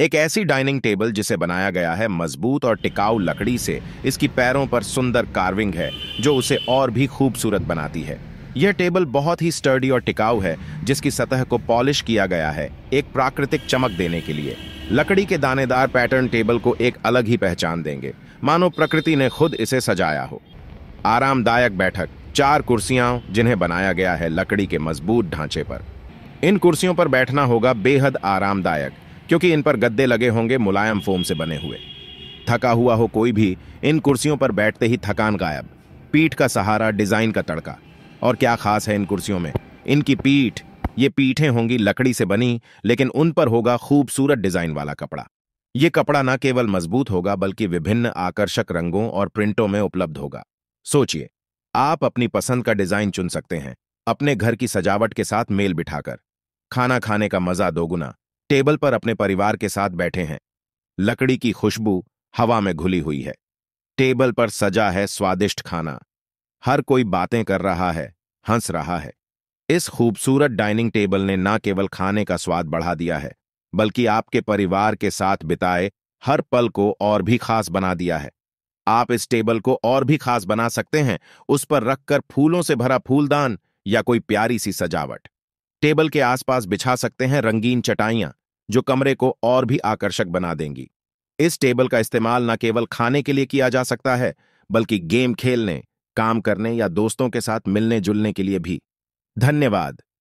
एक ऐसी dining table जिसे बनाया गया है मजबूत और टिकाऊ लकड़ी से इसकी पैरों पर सुंदर कार्विंग है जो उसे और भी खूबसूरत बनाती है यह टेबल बहुत ही स्टर्डी और टिकाऊ है जिसकी सतह को पॉलिश किया गया है एक प्राकृतिक चमक देने के लिए लकड़ी के दानेदार पैटर्न टेबल को एक अलग ही पहचान देंगे मानो प्रकृति ने खुद इसे सजाया हो आरामदायक बैठक चार कुर्सियां जिन्हें बनाया गया है लकड़ी के मजबूत ढांचे पर इन कुर्सियों पर बैठना होगा बेहद आरामदायक क्योंकि इन पर गद्दे लगे होंगे मुलायम फोम से बने हुए थका हुआ हो कोई भी इन कुर्सियों पर बैठते ही थकान गायब पीठ का सहारा डिजाइन का तड़का और क्या खास है इन कुर्सियों में इनकी पीठ ये पीठें होंगी लकड़ी से बनी लेकिन उन पर होगा खूबसूरत डिजाइन वाला कपड़ा ये कपड़ा न केवल मजबूत होगा बल्कि विभिन्न आकर्षक रंगों और प्रिंटों में उपलब्ध होगा सोचिए आप अपनी पसंद का डिजाइन चुन सकते हैं अपने घर की सजावट के साथ मेल बिठाकर खाना खाने का मजा दोगुना टेबल पर अपने परिवार के साथ बैठे हैं लकड़ी की खुशबू हवा में घुली हुई है टेबल पर सजा है स्वादिष्ट खाना हर कोई बातें कर रहा है हंस रहा है इस खूबसूरत डाइनिंग टेबल ने न केवल खाने का स्वाद बढ़ा दिया है बल्कि आपके परिवार के साथ बिताए हर पल को और भी खास बना दिया है आप इस टेबल को और भी खास बना सकते हैं उस पर रखकर फूलों से भरा फूलदान या कोई प्यारी सी सजावट टेबल के आसपास बिछा सकते हैं रंगीन चटाइयां जो कमरे को और भी आकर्षक बना देंगी इस टेबल का इस्तेमाल न केवल खाने के लिए किया जा सकता है बल्कि गेम खेलने काम करने या दोस्तों के साथ मिलने जुलने के लिए भी धन्यवाद